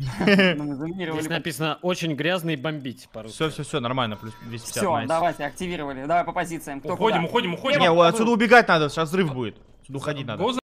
Здесь написано очень грязный бомбить по Все, все, все, нормально, плюс 250. Все, давайте, активировали. Давай по позициям. уходим, уходим, уходим. Не, отсюда убегать надо, сейчас взрыв будет. Отсюда уходить надо.